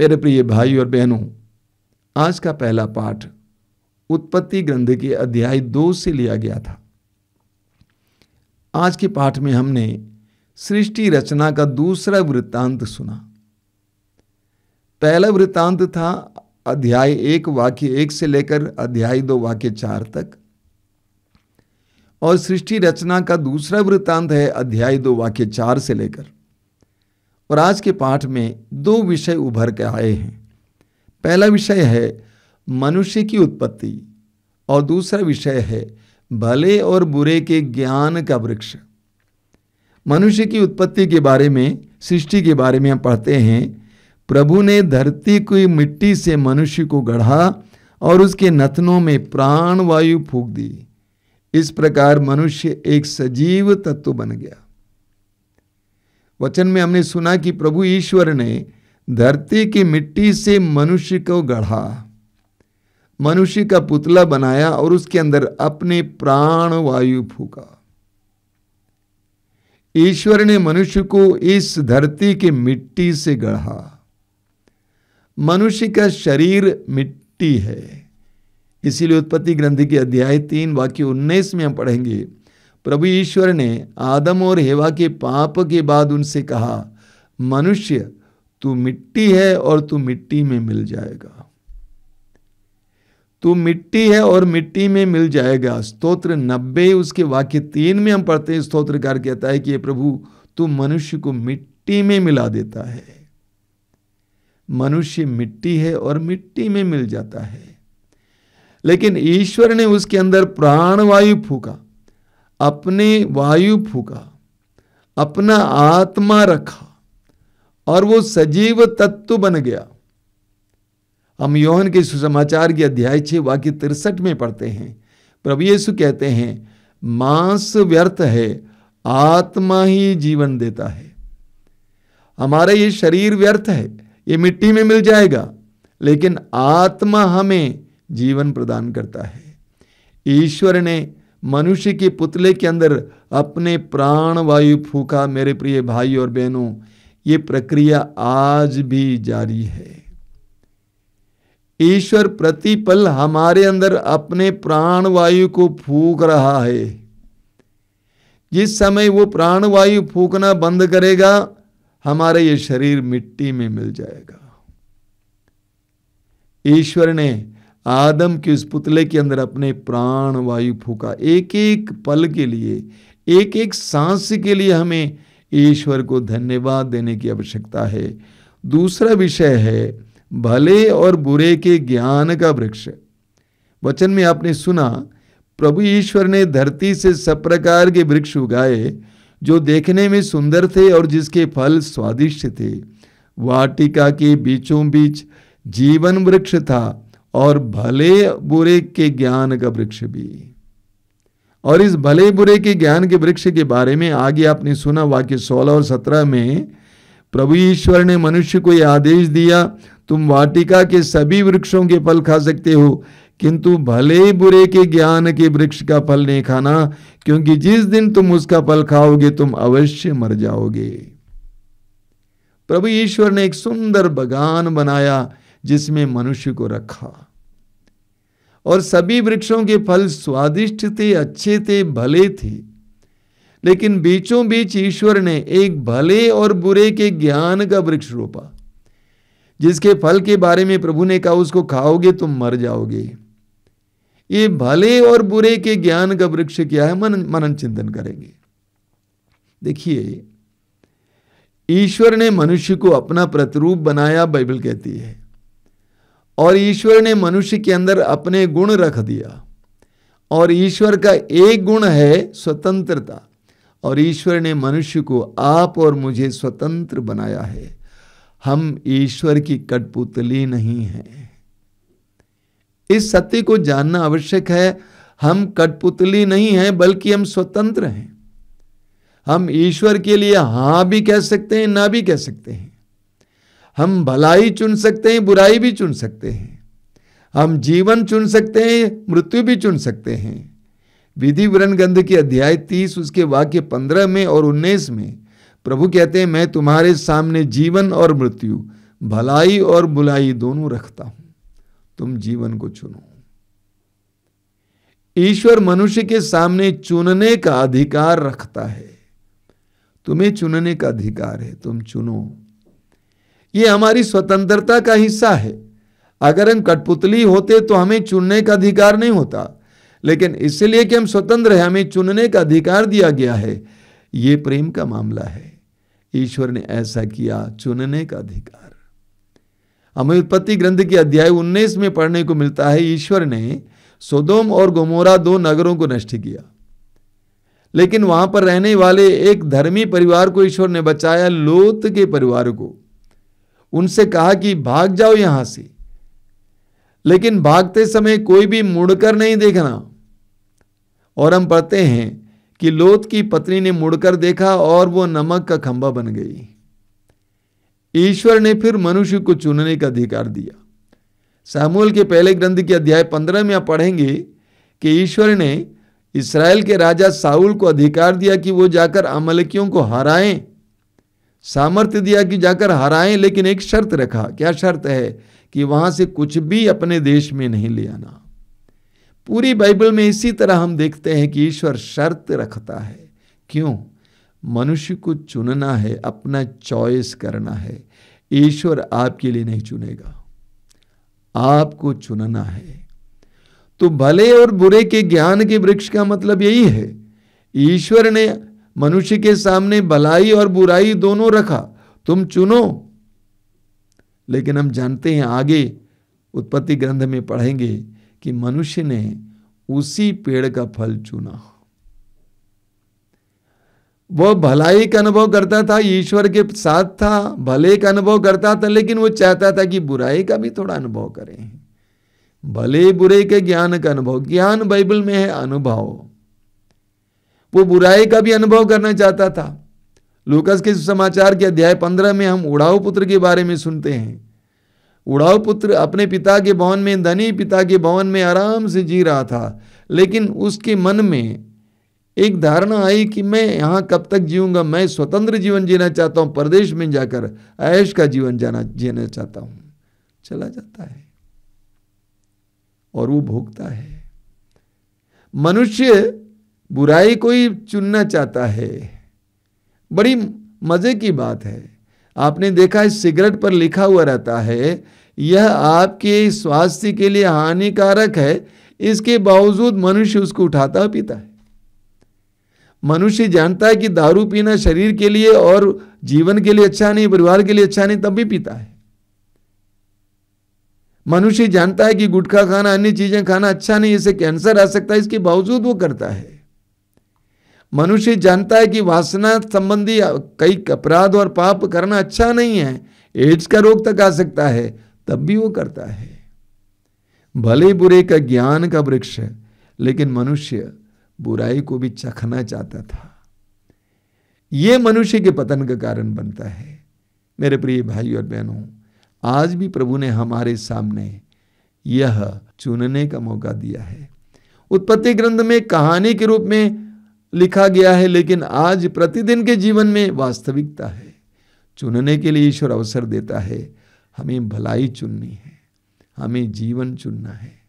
मेरे प्रिय भाई और बहनों आज का पहला पाठ उत्पत्ति ग्रंथ के अध्याय दो से लिया गया था आज के पाठ में हमने सृष्टि रचना का दूसरा वृत्तांत सुना पहला वृत्तांत था अध्याय एक वाक्य एक से लेकर अध्याय दो वाक्य चार तक और सृष्टि रचना का दूसरा वृत्तांत है अध्याय दो वाक्य चार से लेकर और आज के पाठ में दो विषय उभर के आए हैं पहला विषय है मनुष्य की उत्पत्ति और दूसरा विषय है भले और बुरे के ज्ञान का वृक्ष मनुष्य की उत्पत्ति के बारे में सृष्टि के बारे में हम पढ़ते हैं प्रभु ने धरती की मिट्टी से मनुष्य को गढ़ा और उसके नथनों में प्राण वायु फूक दी इस प्रकार मनुष्य एक सजीव तत्व बन गया वचन में हमने सुना कि प्रभु ईश्वर ने धरती की मिट्टी से मनुष्य को गढ़ा मनुष्य का पुतला बनाया और उसके अंदर अपने प्राण वायु फूका ईश्वर ने मनुष्य को इस धरती की मिट्टी से गढ़ा मनुष्य का शरीर मिट्टी है इसीलिए उत्पत्ति ग्रंथ के अध्याय तीन वाक्य उन्नीस में हम पढ़ेंगे प्रभु ईश्वर ने आदम और हेवा के पाप के बाद उनसे कहा मनुष्य तू मिट्टी है और तू मिट्टी में मिल जाएगा तू मिट्टी है और मिट्टी में मिल जाएगा स्तोत्र नब्बे उसके वाक्य तीन में हम पढ़ते हैं स्तोत्रकार कहता है कि ये प्रभु तू मनुष्य को मिट्टी में मिला देता है मनुष्य मिट्टी है और मिट्टी में मिल जाता है लेकिन ईश्वर ने उसके अंदर प्राणवायु फूका अपने वायु फूका अपना आत्मा रखा और वो सजीव तत्व बन गया हम योहन के सुसमाचार के अध्याय छे वाक्य तिरसठ में पढ़ते हैं प्रभु यीशु कहते हैं मांस व्यर्थ है आत्मा ही जीवन देता है हमारा ये शरीर व्यर्थ है ये मिट्टी में मिल जाएगा लेकिन आत्मा हमें जीवन प्रदान करता है ईश्वर ने मनुष्य के पुतले के अंदर अपने प्राण वायु फूका मेरे प्रिय भाई और बहनों ये प्रक्रिया आज भी जारी है ईश्वर प्रतिपल हमारे अंदर अपने प्राण वायु को फूक रहा है जिस समय वो प्राण वायु फूकना बंद करेगा हमारा ये शरीर मिट्टी में मिल जाएगा ईश्वर ने आदम के उस पुतले के अंदर अपने प्राण वायु फूका एक एक पल के लिए एक एक सांस के लिए हमें ईश्वर को धन्यवाद देने की आवश्यकता है दूसरा विषय है भले और बुरे के ज्ञान का वृक्ष वचन में आपने सुना प्रभु ईश्वर ने धरती से सब प्रकार के वृक्ष उगाए जो देखने में सुंदर थे और जिसके फल स्वादिष्ट थे वाटिका के बीचों बीच जीवन वृक्ष था और भले बुरे के ज्ञान का वृक्ष भी और इस भले बुरे के ज्ञान के वृक्ष के बारे में आगे आपने सुना वाक्य सोलह और सत्रह में प्रभु ईश्वर ने मनुष्य को यह आदेश दिया तुम वाटिका के सभी वृक्षों के फल खा सकते हो किंतु भले बुरे के ज्ञान के वृक्ष का फल नहीं खाना क्योंकि जिस दिन तुम उसका फल खाओगे तुम अवश्य मर जाओगे प्रभु ईश्वर ने एक सुंदर बगान बनाया जिसमें मनुष्य को रखा और सभी वृक्षों के फल स्वादिष्ट थे अच्छे थे भले थे लेकिन बीचों बीच ईश्वर ने एक भले और बुरे के ज्ञान का वृक्ष रोपा जिसके फल के बारे में प्रभु ने कहा उसको खाओगे तुम मर जाओगे ये भले और बुरे के ज्ञान का वृक्ष क्या है मन मनन चिंतन करेंगे देखिए ईश्वर ने मनुष्य को अपना प्रतिरूप बनाया बाइबल कहती है और ईश्वर ने मनुष्य के अंदर अपने गुण रख दिया और ईश्वर का एक गुण है स्वतंत्रता और ईश्वर ने मनुष्य को आप और मुझे स्वतंत्र बनाया है हम ईश्वर की कठपुतली नहीं हैं इस सत्य को जानना आवश्यक है हम कठपुतली नहीं हैं बल्कि हम स्वतंत्र हैं हम ईश्वर के लिए हां भी कह सकते हैं ना भी कह सकते हैं हम भलाई चुन सकते हैं बुराई भी चुन सकते हैं हम जीवन चुन सकते हैं मृत्यु भी चुन सकते हैं विधि वरण गंध के अध्याय तीस उसके वाक्य पंद्रह में और उन्नीस में प्रभु कहते हैं मैं तुम्हारे सामने जीवन और मृत्यु भलाई और बुलाई दोनों रखता हूं तुम जीवन को चुनो ईश्वर मनुष्य के सामने चुनने का अधिकार रखता है तुम्हें चुनने का अधिकार है तुम चुनो ये हमारी स्वतंत्रता का हिस्सा है अगर हम कठपुतली होते तो हमें चुनने का अधिकार नहीं होता लेकिन इसलिए कि हम स्वतंत्र हैं हमें चुनने का अधिकार दिया गया है ये प्रेम का मामला है ईश्वर ने ऐसा किया चुनने का अधिकार हमें उत्पत्ति ग्रंथ के अध्याय 19 में पढ़ने को मिलता है ईश्वर ने सोदोम और गोमोरा दो नगरों को नष्ट किया लेकिन वहां पर रहने वाले एक धर्मी परिवार को ईश्वर ने बचाया लोत के परिवार को उनसे कहा कि भाग जाओ यहां से लेकिन भागते समय कोई भी मुड़कर नहीं देखना और हम पढ़ते हैं कि लोत की पत्नी ने मुड़कर देखा और वो नमक का खंभा बन गई ईश्वर ने फिर मनुष्य को चुनने का अधिकार दिया सामूल के पहले ग्रंथ के अध्याय पंद्रह में आप पढ़ेंगे कि ईश्वर ने इसराइल के राजा साउल को अधिकार दिया कि वो जाकर अमलकियों को हराएं सामर्थ्य दिया कि जाकर हराएं लेकिन एक शर्त रखा क्या शर्त है कि वहां से कुछ भी अपने देश में नहीं ले आना पूरी बाइबल में इसी तरह हम देखते हैं कि ईश्वर शर्त रखता है क्यों मनुष्य को चुनना है अपना चॉइस करना है ईश्वर आपके लिए नहीं चुनेगा आपको चुनना है तो भले और बुरे के ज्ञान के वृक्ष का मतलब यही है ईश्वर ने मनुष्य के सामने भलाई और बुराई दोनों रखा तुम चुनो लेकिन हम जानते हैं आगे उत्पत्ति ग्रंथ में पढ़ेंगे कि मनुष्य ने उसी पेड़ का फल चुना वह भलाई का अनुभव करता था ईश्वर के साथ था भले का अनुभव करता था लेकिन वो चाहता था कि बुराई का भी थोड़ा अनुभव करें भले बुरे के ज्ञान का अनुभव ज्ञान बाइबल में है अनुभव वो बुराई का भी अनुभव करना चाहता था लुकस के समाचार के अध्याय पंद्रह में हम उड़ाऊ पुत्र के बारे में सुनते हैं उड़ाऊ पुत्र अपने पिता के भवन में धनी पिता के भवन में आराम से जी रहा था लेकिन उसके मन में एक धारणा आई कि मैं यहाँ कब तक जीऊँगा मैं स्वतंत्र जीवन जीना चाहता हूँ प्रदेश में जाकर ऐश का जीवन जाना जीना चाहता हूँ चला जाता है और वो भोगता है मनुष्य बुराई कोई चुनना चाहता है बड़ी मज़े की बात है आपने देखा है सिगरेट पर लिखा हुआ रहता है यह आपके स्वास्थ्य के लिए हानिकारक है इसके बावजूद मनुष्य उसको उठाता और पीता है मनुष्य जानता है कि दारू पीना शरीर के लिए और जीवन के लिए अच्छा नहीं परिवार के लिए अच्छा नहीं तब भी पीता है मनुष्य जानता है कि गुटखा खाना अन्य चीज़ें खाना अच्छा नहीं इसे कैंसर आ सकता है इसके बावजूद वो करता है मनुष्य जानता है कि वासना संबंधी कई अपराध और पाप करना अच्छा नहीं है एड्स का रोग तक आ सकता है तब भी वो करता है भले बुरे का ज्ञान का वृक्ष है लेकिन मनुष्य बुराई को भी चखना चाहता था यह मनुष्य के पतन का कारण बनता है मेरे प्रिय भाई और बहनों आज भी प्रभु ने हमारे सामने यह चुनने का मौका दिया है उत्पत्ति ग्रंथ में कहानी के रूप में लिखा गया है लेकिन आज प्रतिदिन के जीवन में वास्तविकता है चुनने के लिए ईश्वर अवसर देता है हमें भलाई चुननी है हमें जीवन चुनना है